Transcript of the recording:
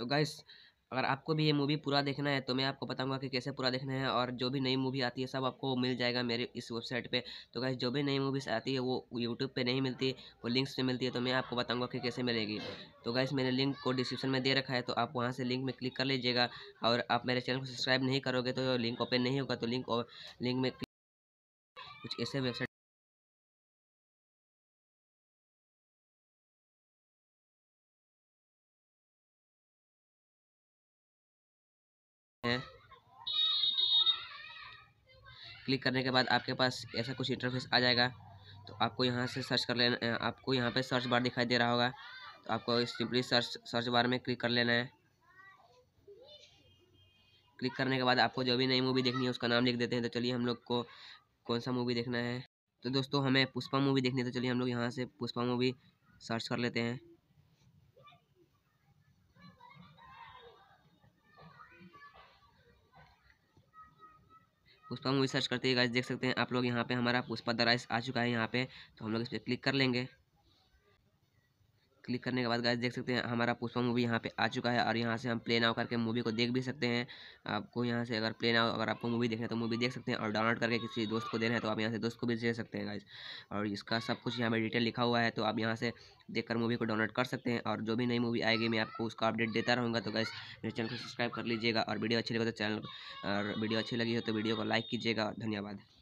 तो गाइस अगर आपको भी ये मूवी पूरा देखना है तो मैं आपको बताऊंगा कि कैसे पूरा देखना है और जो भी नई मूवी आती है सब आपको मिल जाएगा मेरे इस वेबसाइट पे तो गाइस जो भी नई मूवीज़ आती है वो यूट्यूब पे नहीं मिलती वो लिंक्स पे मिलती है तो मैं आपको बताऊंगा कि कैसे मिलेगी तो गाइस मैंने लिंक को डिस्क्रिप्शन में दे रखा है तो आप वहाँ से लिंक में क्लिक कर लीजिएगा और आप मेरे चैनल को सब्सक्राइब नहीं करोगे तो लिंक ओपन नहीं होगा तो लिंक लिंक में कुछ ऐसे वेबसाइट क्लिक करने के बाद आपके पास ऐसा कुछ इंटरफेस आ जाएगा तो आपको यहाँ से सर्च कर लेना आपको यहाँ पे सर्च बार दिखाई दे रहा होगा तो आपको सिंपली सर्च सर्च बार में क्लिक कर लेना है क्लिक करने के बाद आपको जो भी नई मूवी देखनी है उसका नाम लिख देते हैं तो चलिए हम लोग को कौन सा मूवी देखना है तो दोस्तों हमें पुष्पा मूवी देखनी है तो चलिए हम लोग यहाँ से पुष्पा मूवी सर्च कर लेते हैं पुष्पा मूवी सर्च करते हैं गाइस देख सकते हैं आप लोग यहाँ पे हमारा पुष्पा द राइस आ चुका है यहाँ पे तो हम लोग इस पर क्लिक कर लेंगे क्लिक करने के बाद गाइस देख सकते हैं हमारा पुष्पा मूवी यहाँ पे आ चुका है और यहाँ से हम प्ले नाउ करके मूवी को देख भी सकते हैं आपको यहाँ से अगर प्ले नाउ अगर आपको मूवी देखना है तो मूवी देख सकते हैं और डाउनलोड करके किसी दोस्त को देना है तो आप यहाँ से दोस्त को भी दे सकते हैं गाइज और इसका सब कुछ यहाँ पर डिटेल लिखा हुआ है तो आप यहाँ से देखकर मूवी को डाउनलोड कर सकते हैं और जो भी नई मूवी आएगी मैं आपको उसका अपडेट देता रहूँगा तो गाइस मेरे चैनल को सब्सक्राइब कर लीजिएगा और वीडियो अच्छी लगे तो चैनल और वीडियो अच्छी लगी हो तो वीडियो को लाइक कीजिएगा धन्यवाद